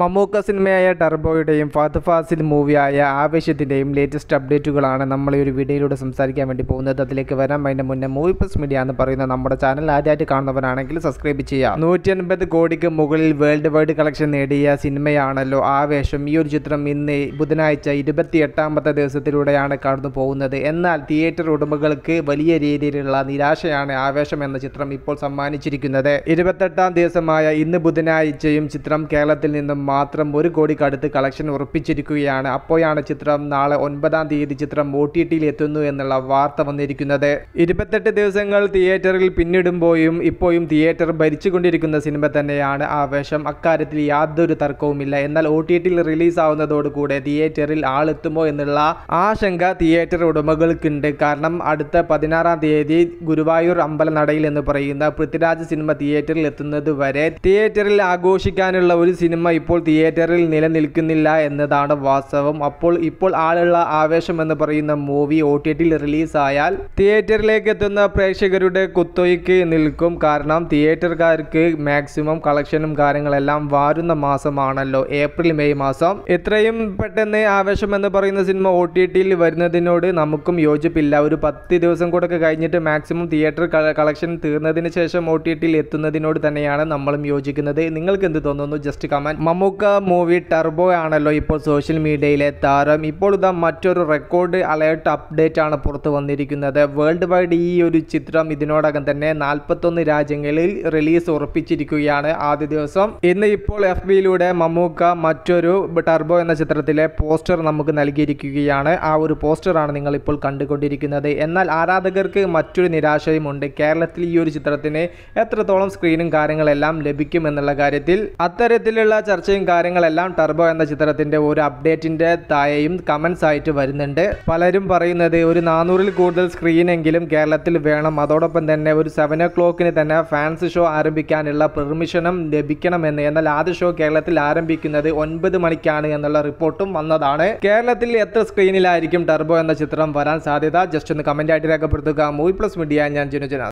മമ്മൂക്ക സിനിമയായ ടർബോയുടെയും ഫഹദ് ഫാസിൽ മൂവിയായ ആവേശത്തിൻ്റെയും ലേറ്റസ്റ്റ് അപ്ഡേറ്റുകളാണ് നമ്മൾ ഈ ഒരു വീഡിയോയിലൂടെ സംസാരിക്കാൻ വേണ്ടി പോകുന്നത് അതിലേക്ക് വരാം അതിൻ്റെ മുന്നേ മൂവി പ്ലസ് മീഡിയ എന്ന് പറയുന്ന നമ്മുടെ ചാനൽ ആദ്യമായിട്ട് കാണുന്നവരാണെങ്കിൽ സബ്സ്ക്രൈബ് ചെയ്യുക നൂറ്റി അൻപത് കോടിക്ക് മുകളിൽ വേൾഡ് വൈഡ് കളക്ഷൻ നേടിയ സിനിമയാണല്ലോ ആവേശം ഈ ഒരു ചിത്രം ഇന്ന് ബുധനാഴ്ച ഇരുപത്തി എട്ടാമത്തെ ദിവസത്തിലൂടെയാണ് കടന്നു പോകുന്നത് എന്നാൽ തിയേറ്റർ ഉടമകൾക്ക് വലിയ രീതിയിലുള്ള നിരാശയാണ് ആവേശം എന്ന ചിത്രം ഇപ്പോൾ സമ്മാനിച്ചിരിക്കുന്നത് ഇരുപത്തെട്ടാം ദിവസമായ ഇന്ന് ബുധനാഴ്ചയും ചിത്രം കേരളത്തിൽ നിന്നും മാത്രം ഒരു കോടിക്കടുത്ത് കളക്ഷൻ ഉറപ്പിച്ചിരിക്കുകയാണ് അപ്പോഴാണ് ചിത്രം നാളെ ഒൻപതാം തീയതി ചിത്രം ഒ ടി ടിയിൽ എത്തുന്നു എന്നുള്ള വാർത്ത വന്നിരിക്കുന്നത് ഇരുപത്തെട്ട് ദിവസങ്ങൾ തിയേറ്ററിൽ പിന്നിടുമ്പോഴും ഇപ്പോഴും തിയേറ്റർ ഭരിച്ചുകൊണ്ടിരിക്കുന്ന സിനിമ തന്നെയാണ് ആവേശം അക്കാര്യത്തിൽ യാതൊരു തർക്കവുമില്ല എന്നാൽ ഒ ടി ടിയിൽ റിലീസാവുന്നതോടുകൂടെ തിയേറ്ററിൽ ആളെത്തുമോ എന്നുള്ള ആശങ്ക തിയേറ്റർ ഉടമകൾക്കുണ്ട് കാരണം അടുത്ത പതിനാറാം തീയതി ഗുരുവായൂർ അമ്പലനടയിൽ എന്ന് പറയുന്ന പൃഥ്വിരാജ് സിനിമ തിയേറ്ററിൽ എത്തുന്നത് വരെ തിയേറ്ററിൽ ആഘോഷിക്കാനുള്ള ഒരു സിനിമ ഇപ്പോൾ ഇപ്പോൾ തിയേറ്ററിൽ നിലനിൽക്കുന്നില്ല എന്നതാണ് വാസ്തവം അപ്പോൾ ഇപ്പോൾ ആളുള്ള ആവേശം എന്ന് പറയുന്ന മൂവി ഒ ടി ടിയിൽ റിലീസായാൽ തിയേറ്ററിലേക്ക് എത്തുന്ന പ്രേക്ഷകരുടെ കുത്തൊയ്ക്ക് നിൽക്കും കാരണം തിയേറ്ററുകാർക്ക് മാക്സിമം കളക്ഷനും കാര്യങ്ങളെല്ലാം വാരുന്ന മാസമാണല്ലോ ഏപ്രിൽ മെയ് മാസം എത്രയും പെട്ടെന്ന് ആവേശം എന്ന് പറയുന്ന സിനിമ ഒ ടി ടിയിൽ വരുന്നതിനോട് നമുക്കും യോജിപ്പില്ല ഒരു പത്ത് ദിവസം കൂടെ കഴിഞ്ഞിട്ട് മാക്സിമം തിയേറ്റർ കളക്ഷൻ തീർന്നതിന് ശേഷം ഒ ടി ടിയിൽ എത്തുന്നതിനോട് തന്നെയാണ് നമ്മളും യോജിക്കുന്നത് നിങ്ങൾക്ക് എന്ത് തോന്നുന്നു just comment Mammu Mammukka movie Turbo ആണല്ലോ ഇപ്പോൾ സോഷ്യൽ മീഡിയയിലെ താരം ഇപ്പോൾ ഇതാ മറ്റൊരു റെക്കോർഡ് അലേർട്ട് അപ്ഡേറ്റ് ആണ് പുറത്തു വന്നിരിക്കുന്നത് വേൾഡ് വൈഡ് ഈ ഒരു ചിത്രം ഇതിനോടകം തന്നെ നാൽപ്പത്തൊന്ന് രാജ്യങ്ങളിൽ റിലീസ് ഉറപ്പിച്ചിരിക്കുകയാണ് ആദ്യ ദിവസം ഇന്ന് ഇപ്പോൾ എഫ് ബിയിലൂടെ മമ്മൂക്ക മറ്റൊരു ടർബോ എന്ന ചിത്രത്തിലെ പോസ്റ്റർ നമുക്ക് നൽകിയിരിക്കുകയാണ് ആ ഒരു പോസ്റ്ററാണ് നിങ്ങൾ ഇപ്പോൾ കണ്ടുകൊണ്ടിരിക്കുന്നത് എന്നാൽ ആരാധകർക്ക് മറ്റൊരു നിരാശയുമുണ്ട് കേരളത്തിൽ ഈ ഒരു ചിത്രത്തിന് എത്രത്തോളം സ്ക്രീനും കാര്യങ്ങളെല്ലാം ലഭിക്കും എന്നുള്ള കാര്യത്തിൽ അത്തരത്തിലുള്ള ചർച്ച ചർച്ചയും കാര്യങ്ങളെല്ലാം ടർബോ എന്ന ചിത്രത്തിന്റെ ഒരു അപ്ഡേറ്റിന്റെ താഴെയും കമന്റ്സ് ആയിട്ട് വരുന്നുണ്ട് പലരും പറയുന്നത് ഒരു നാനൂറിൽ കൂടുതൽ സ്ക്രീനെങ്കിലും കേരളത്തിൽ വേണം അതോടൊപ്പം തന്നെ ഒരു സെവൻ ഒ ക്ലോക്കിന് തന്നെ ഫാൻസ് ഷോ ആരംഭിക്കാനുള്ള പെർമിഷനും ലഭിക്കണമെന്ന് എന്നാൽ ആദ്യ ഷോ കേരളത്തിൽ ആരംഭിക്കുന്നത് ഒൻപത് മണിക്കാണ് എന്നുള്ള റിപ്പോർട്ടും വന്നതാണ് കേരളത്തിൽ എത്ര സ്ക്രീനിലായിരിക്കും ടർബോ എന്ന ചിത്രം വരാൻ സാധ്യത ജസ്റ്റ് ഒന്ന് കമന്റ് ആയിട്ട് രേഖപ്പെടുത്തുക മൂവി പ്ലസ് മീഡിയ ഞാൻ ജനുജന